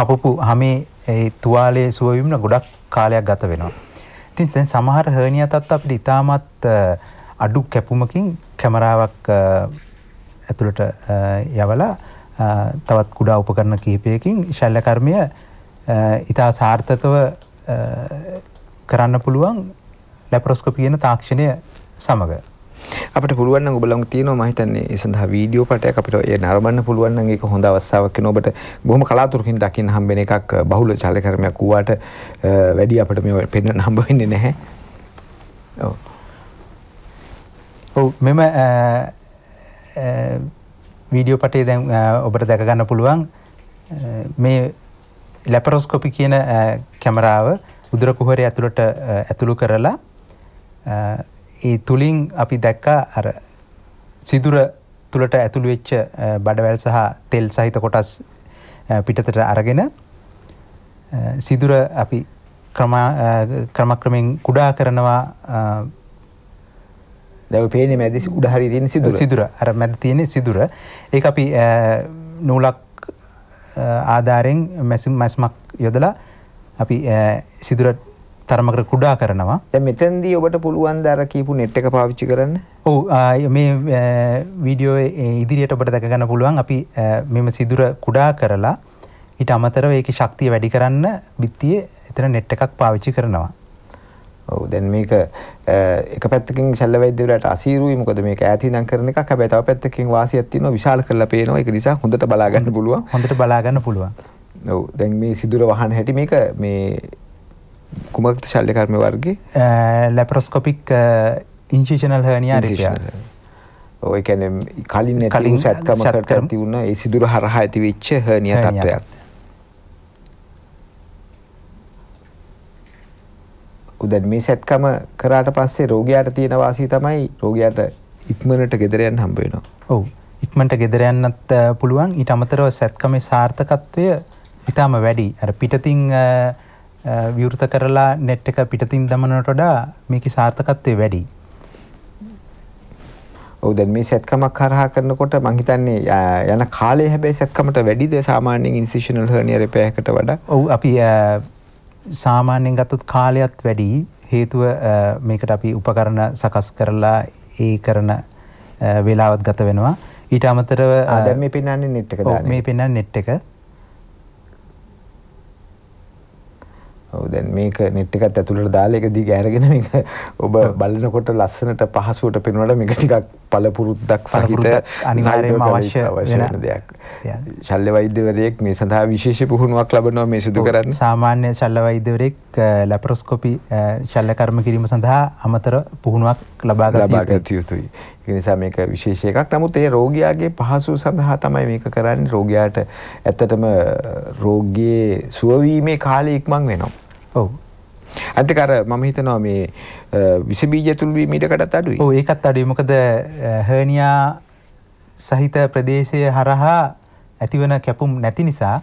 කපපු හමේ තුවාලේ සුවවිම්න ගොඩක් කාලයක් ගත වෙනවා. ඉතින් දැන් සමහර හර්නියා තත්ත්ව අපිට ඉතාමත් අඩු කැපුමකින් කැමරාවක් ඇතුළට යවලා තවත් කුඩා උපකරණ කීපයකින් ශල්ලකර්මය ඉතා සාර්ථකව කරන්න පුළුවන් ලැපරොස්කොප කියන තාක්ෂණය සමඟ. අපට පුළුවන් ඔබලම තියෙනවා මම හිතන්නේ ඒ සඳහා වීඩියෝ පටයක් අපිට ඒ නරඹන්න පුළුවන් නම් ඒක හොඳ අවස්ථාවක් වෙන ඔබට බොහොම කලාතුරකින් දකින්න හම්බෙන එකක් බහුල චලකර්මයක් වුවාට වැඩි අපිට මේ පෙන්වන්න හම්බ වෙන්නේ නැහැ. ඔව්. ඔව් මෙම වීඩියෝ පටේ දැන් ඔබට දැකගන්න පුළුවන් මේ ලැපරොස්කොපි කියන කැමරාව උදුර කුහරය ඇතුළට ඇතුළු කරලා ඒ තුලින් අපි දැක්කා අර සිදුර තුළට ඇතුළු වෙච්ච බඩවැල් සහ තෙල් සහිත කොටස් පිටතට අරගෙන සිදුර අපි ක්‍රමක්‍රමෙන් කුඩා කරනවා දැව පේනේ මැද උඩ හරි තියෙන සිදුර සිදුර අර මැද තියෙන සිදුර ඒක අපි නූලක් ආධාරයෙන් මැසිම් මැස්මක් යොදලා අපි සිදුර තරමකට කුඩා කරනවා දැන් මෙතෙන්දී ඔබට පුළුවන් දර කියපු net එක පාවිච්චි කරන්න ඔව් මේ වීඩියෝ ඉදිරියට ඔබට දැක ගන්න පුළුවන් අපි මෙම සිදුර කුඩා කරලා ඊට අමතරව ඒකේ ශක්තිය වැඩි කරන්න බිත්තියේ එතන net එකක් පාවිච්චි කරනවා ඔව් දැන් මේක එක පැත්තකින් ශල්ල වෛද්‍යවරයාට අසීරුයි මොකද මේක ඈතින් ඉඳන් කරන එකක් හැබැයි තව පැත්තකින් වාසියක් තියෙනවා විශාල කරලා පේනවා ඒක නිසා හොඳට බලා ගන්න පුළුවන් හොඳට බලා ගන්න පුළුවන් ඔව් දැන් මේ සිදුර වහන හැටි මේක මේ කුමක්ද ශල්්‍ය කර්ම වර්ගේ ලැපරොස්කොපික් ඉන්චිෂනල් හර්නියා රිපෙයාර් ඔය කියන්නේ කලින් කලින් සත්කමකට තිබුණ ඒ සිදුර හරහා ඇතිවෙච්ච හර්නියා තත්ත්වයක් දැන් මේ සැත්කම කරාට පස්සේ රෝගයාට තියෙන වාසිය තමයි රෝගයාට ඉක්මනට ගෙදර යන්න හම්බ වෙනවා. ඔව්. ඉක්මනට ගෙදර යන්නත් පුළුවන්. ඊට අමතරව සැත්කමේ සාර්ථකත්වය ඊටම වැඩි. අර පිටතින් විවෘත කරලා net එක පිටතින් දමනට වඩා මේකේ සාර්ථකත්වය වැඩි. ඔව් දැන් මේ සැත්කමක් හරහා කරනකොට මං හිතන්නේ යන කාලේ හැබැයි සැත්කමට වැඩිද සාමාන්‍යයෙන් incisional hernia repair එකට වඩා? ඔව් අපි සාමාන්‍යයෙන් ගත්තොත් කාලයත් වැඩි හේතුව මේකට අපි උපකරණ සකස් කරලා ඒ කරන වෙලාවත් ගත වෙනවා ඊට අමතරව දැන් මේ පෙන්වන්නේ net එක දාන්නේ මේ පෙන්වන්නේ net එක ඔව් දැන් මේක net එකත් ඇතුළට දාලා ඒක දිග ඇරගෙන මේක ඔබ බලනකොට ලස්සනට පහසුවට පෙන්වලා මේක ටිකක් පළපුරුද්දක් සහිත අනිවාර්යයෙන්ම අවශ්‍ය වෙන දෙයක් ශල්්‍ය වෛද්‍යවරයෙක් මේ සඳහා විශේෂ පුහුණුවක් ලබනවා මේ සිදු කරන්න සාමාන්‍ය ශල්්‍ය වෛද්‍යවරයෙක් ලැපරොස්කොපි ශල්්‍ය කර්ම කිරීම සඳහා අමතර පුහුණුවක් ලබා ගත යුතුයි. නිසා මේක විශේෂ එකක්. නමුත් ඒ රෝගියාගේ පහසු සඳහා තමයි මේක කරන්නේ. රෝගියාට ඇත්තටම රෝගියේ සුව වීමේ කාලය ඉක්මන් වෙනවා. ඔව්. අන්තික අර මම හිතනවා මේ විස බීජ තුල්වීම ඊටකටත් අඩුයි. ඔව් ඒකත් අඩුයි. මොකද හර්නියා සහිත ප්‍රදේශය හරහා ඇතිවන කැපුම් නැති නිසා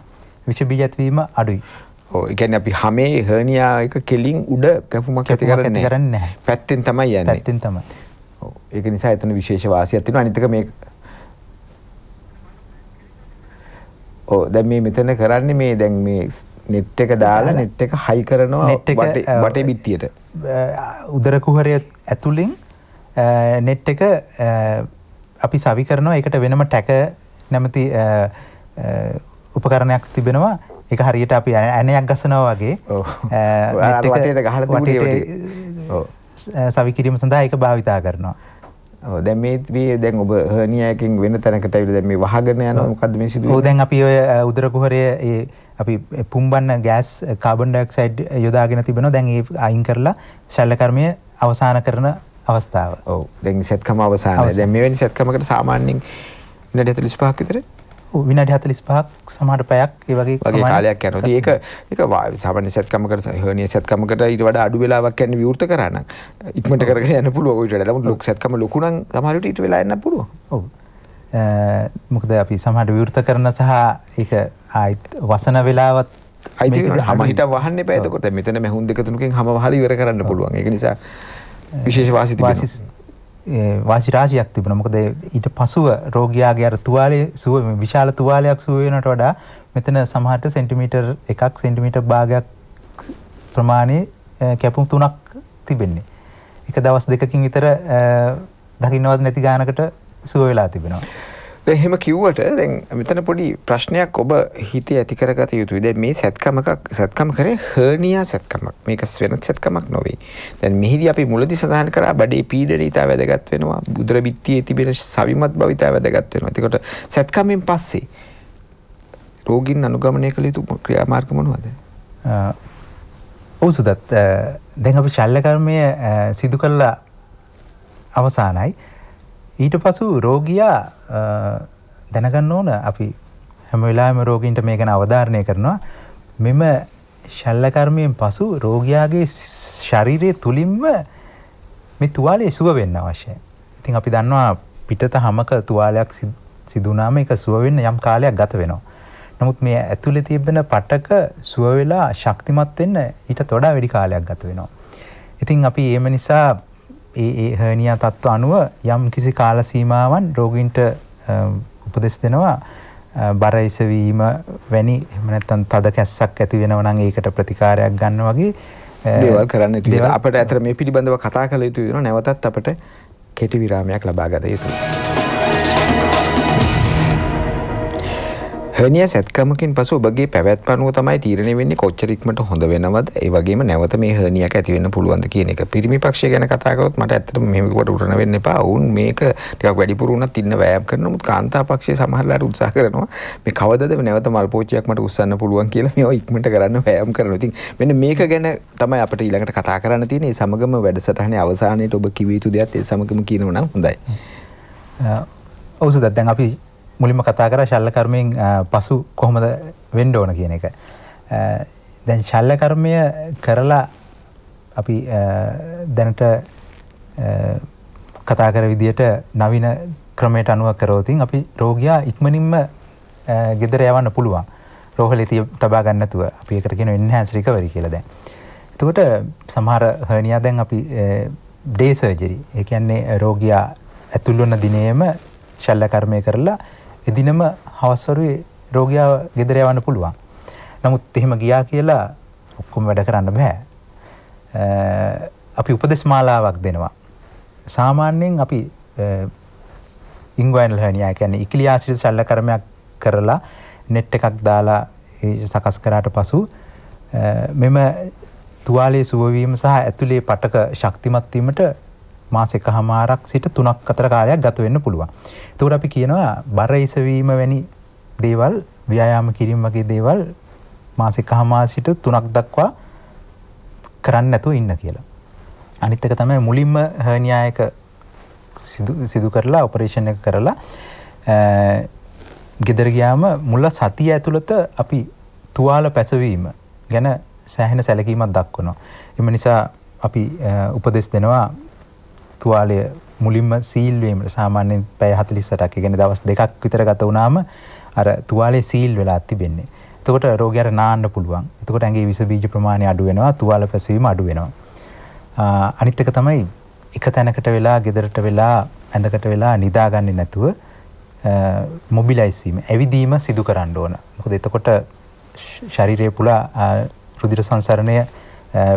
විෂබීජත්වීම අඩුයි. එකැන අපි හමේ හනියා එක කෙලින් උඩ කැපුමක් ඇති කරන්න කරන්න පැත්තෙන් තමයි යන්න ඇත්තෙන් තම ඒක නිසා එතන විශේෂ වාසි ඇතින අනිතක මේ ඕ දැ මේ මෙතන කරන්නේ මේ දැන් මේ නෙට් එක දාලා නෙට් එක හයි කරනවා බටේ බිත්තියට උදරකුහරය ඇතුලින් නෙට් එක අපි සවි කරනවා එකට වෙනම ටැක නැමති උපකරණයක් තිබෙනවා එක හරියට අපි ඇනයක් ගසනවා වගේ සවි කිරීම සඳහා එක භාවිතා කරනවා. දැන් මේ මේ දැන් ඔබ හර්නියාකින් වෙන තැනකට ඇවිල්ලා දැන් මේ වහගෙන යනවා මොකද්ද මේ සිදුවේ? ඔව් දැන් අපි ඔය උදර කුහරයේ ඒ අපි පුම්බන්න ගෑස් කාබන් ඩයොක්සයිඩ් යොදාගෙන තිබෙනවා. දැන් ඒ අයින් කරලා ශල්‍ය කර්මය අවසන් කරන අවස්ථාව ඔව දැන් සැත්කම අවසානය දැන් මෙවැනි සැත්කමකට සාමාන්‍යයෙන් විනාඩි 45ක් විතර විනාඩි 45ක් සමහර පැයක් ඒ වගේ වගේ කාලයක් යනවා. ඉතින් ඒක ඒක සාමාන්‍ය සැත්කමකට හර්නිය සැත්කමකට ඊට වඩා අඩු වෙලාවක් යන විවෘත කරා නම් ඉක්මනට කරගෙන යන්න පුළුවන් ඊට වඩා. නමුත් ලොකු සැත්කම ලොකු නම් සමහර විට ඊට වෙලා යන්න පුළුවන්. ඔව්. මොකද අපි සමහට විවෘත කරන සහ ඒක ආයිත් වසන වෙලාවත් අයිති හම හිට වහන්න පැතකොට මෙතන මැහුන් දෙකතුනකින් හම හරි වර කරන්න පුළුවන් එක නිසා විශේෂ වාසි වාසි වාසිරාජයක් තිබුණා. මොකද ඊට පසුව රෝගියාගේ අර තුවාලයේ සුව විශාල තුවාලයක් සුව වෙනට වඩා මෙතන සමහරට සෙන්ටිමීටර් 1ක් සෙන්ටිමීටර් භාගයක් ප්‍රමාණයේ කැපුම් තුනක් තිබෙන්නේ. එක දවස් දෙකකින් විතර දකින්නවත් නැති ගානකට සුව වෙලා තිබෙනවා. එහෙම කිව්වට දැන් මෙතන පොඩි ප්‍රශ්නයක් ඔබ හිතේ ඇති කරගත යුතුයි. දැන් මේ සත්කමකක් සත්කම කරේ හර්නියා සත්කමක්. මේක වෙනත් සත්කමක් නොවේ. දැන් මෙහිදී අපි මුලදී සඳහන් කරා බඩේ පීඩනය ඉතා වැදගත් වෙනවා. උදර බිත්තියේ තිබෙන සවිමත් බව ඉතා වැදගත් වෙනවා. එතකොට සත්කමෙන් පස්සේ රෝගීන් අනුගමනය කළ යුතු ක්‍රියාමාර්ග මොනවද? ඔව් සුදත් දැන් අපි ශල්‍ය කර්මය සිදු කළා අවසానයි. ඊට පසු රෝගියා දැනගන්න ඕන අපි හැමවෙලාම රෝගීන්ට මේ ගැන අවධාරණය කරනවා මෙම ශල්ලකර්මයෙන් පසු රෝගයාගේ ශරීරය තුළින්ම මේ තුවාලය සුව වෙන්න අවශ්‍යය. ඉතින් අපි දන්නවා පිටත හමක තුවාලයක් සිදුනාම එක සුවවෙන්න යම් කාලයක් ගත වෙනවා. නමුත් මේ ඇතුළෙ තිබෙන පටක සුවවෙලා ශක්තිමත් වෙන්න ඊට තොඩා වැඩි කාලයක් ගත වෙනවා. ඉතින් අපි ඒම නිසා ඒ ඒ හර්නියා තත්ත්ව අනුව යම් කිසි කාල සීමාවන් රෝගීන්ට උපදෙස් දෙනවා බර ඉසවීම වැනි එහෙම නැත්නම් තද කැස්සක් ඇති වෙනවා නම් ඒකට ප්‍රතිකාරයක් ගන්න වගේ දේවල් කරන්න යුතුයි. අපිට ඇතර මේ පිළිබඳව කතා කළ යුතු වෙනවා. නැවතත් අපිට කෙටි විරාමයක් ලබා ගත යුතුයි. හනිය සැත්කමකින් පසු ඔබගේ පැවැත් පනුව තමයි තීරණ වෙන්නේ කොච්චරක්මට හොඳ වෙනවද ඒ වගේම නැවත මේ හනියක් ඇතිවෙන්න පුළුවන්ද කියන එක පිරිමි පක්ෂය ගැන කතාකරොත් මට ඇත්තට මෙමකට උටන වෙන්න එපා ඔවුන් මේක ටිකක් වැඩිපුරුණත් ඉන්න වෑයම් කරන නමුත් කාන්තා පක්ෂය සමහරලාට උත්සාහ කරනවා මේ කවදද නැවත මල් පෝච්චියක් මට උස්සන්න පුළුවන් කියලා මේවා ඉක්මනට කරන්න වෑයම් කරනවා ඉතින් මෙන්න මේක ගැන තමයි අපිට ඊළඟට කතා කරන්න තියෙන්නේ ඒ සමගම වැඩසටහනේ අවසානයේට ඔබ කිව යුතු දෙයක් ඒ සමගම කියනවා නම් හොඳයි ඔව් සුදත් දැන් අපි මුලින්ම කතා කර ශල්ලකර්මයෙන් පසු කොහොමද වෙන්ඩ ඕන කියන එක. දැන් ශල්ලකර්මය කරලා අපි දැනට කතා කර විදියට නවින ක්‍රමයට අනුව කරෝතින් අපි රෝගයා ඉක්මනින්ම ගෙදර යවන්න පුළුවන් රෝහල ති තබා ගන්නතුව අපි කරගෙන එන්න හැසිරිකවරි කියලද. එතකොට සමහර හනියා දැන් අපි ඩේසර්ජරි එකන්නේ රෝගයා ඇතුල්ලොන්න දිනේම ශල්ලකර්මය කරලා එදිනම හවස්වරුේ රෝගයා ගෙදර යවන්න පුළුවන්. නමුත් එහෙම ගියා කියලා ඔක්කොම වැඩ කරන්න බෑ. අපි උපදෙස් මාලාවක් දෙනවා. සාමාන්‍යයෙන් අපි ඉංගවයිනල් හර්නියා කියන්නේ ඉකිලියාසිරිත ශල්‍ය කර්මයක් කරලා net එකක් දාලා සකස් කරාට පසු මෙම තුවාලයේ සුවවීම සහ ඇතුලේ පටක ශක්තිමත් වීමට මාස එකහමාරක් සිට තුනක් අතර කාලයක් ගත වෙන්න පුළුවන්. එතකොට අපි කියනවා බර ඉසවීම වැනි දේවල් ව්‍යායාම කිරීම වගේ දේවල් මාස එකහමාර සිට තුනක් දක්වා කරන්න නැතුව ඉන්න කියලා. අනිත් එක තමයි මුලින්ම හර්නියායක සිදු කරලා ඔපරේෂන් එක කරලා ගෙදර ගියාම මුල සතිය ඇතුළත අපි තුවාල පැසවීම ගැන සෑහෙන සැලකීමක් දක්වනවා. එම නිසා අපි උපදෙස් දෙනවා තුවාලය මුලින්ම සීල්වීමට සාමාන්‍යෙන් පැය හතලිස්සටක් ගෙන දවස් දෙකක් විතර ගත වුණාම අර තුවාලේ සීල් වෙලා තිබෙන්නේ. එතකොට රෝගයට නාන්න පුළුවන්. එතකොට ඇගේ විස බීජ ප්‍රමාණය අඩු වෙනවා තුවාල පැසවීම අඩු වෙනවා. අනිත් එක තමයි එක තැනකට වෙලා ගෙදරට වෙලා ඇඳකට වෙලා නිදාගන්නේ නැතුව මොබිලයිසීම ඇවිදීම සිදු කරන්න ඕන. මොකද එතකොට ශරීරය පුලා රුධිර සංසරණය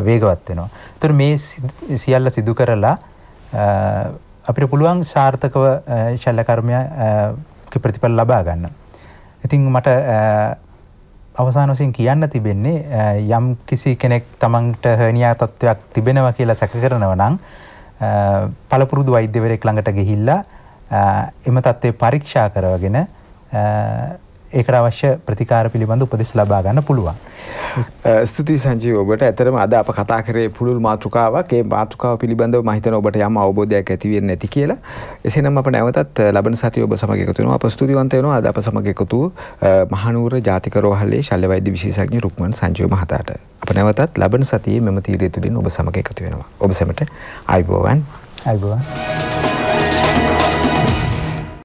වේගවත් වෙනවා. එතකොට මේ සියල්ල සිදු කරලා අපිට පුළුවන් සාර්ථකව ශල්ලකර්මය ප්‍රතිඵල ලබා ගන්න. ඉතිං මට අවසාන වසින් කියන්න තිබෙන්නේ යම් කිසි කෙනෙක් තමන්ට හනියා තත්ත්වයක් තිබෙනවා කියලා සැක කරනව නං පළපුරුදු වෛද්‍යවරෙක් ළඟට ගෙහිල්ලා එම තත්ත්වය පරීක්ෂා කරවගෙන ඒකට අවශ්‍ය ප්‍රතිකාර පිළිබඳ උපදෙස් ලබා ගන්න පුළුවන්. ස්තුති සංජීව ඔබට ඇතරම අද අප කතා කරේ පුළුල් මාතෘකාවක්. ඒ මාතෘකාව පිළිබඳව මම හිතන ඔබට යම් අවබෝධයක් ඇති වෙන්නේ නැති කියලා. එසේනම් අප නැවතත් ලබන සතිය ඔබ සමග එකතු වෙනවා. අප ස්තුතිවන්ත වෙනවා අද අප සමග එකතු මහනුවර ජාතික රෝහලේ ශල්‍ය වෛද්‍ය විශේෂඥ රුක්මන් සංජීව මහතාට. අප නැවතත් ලබන සතියේ මෙම තීරය තුලින් ඔබ සමග එකතු වෙනවා. ඔබ සැමට ආයුබෝවන්. ආයුබෝවන්.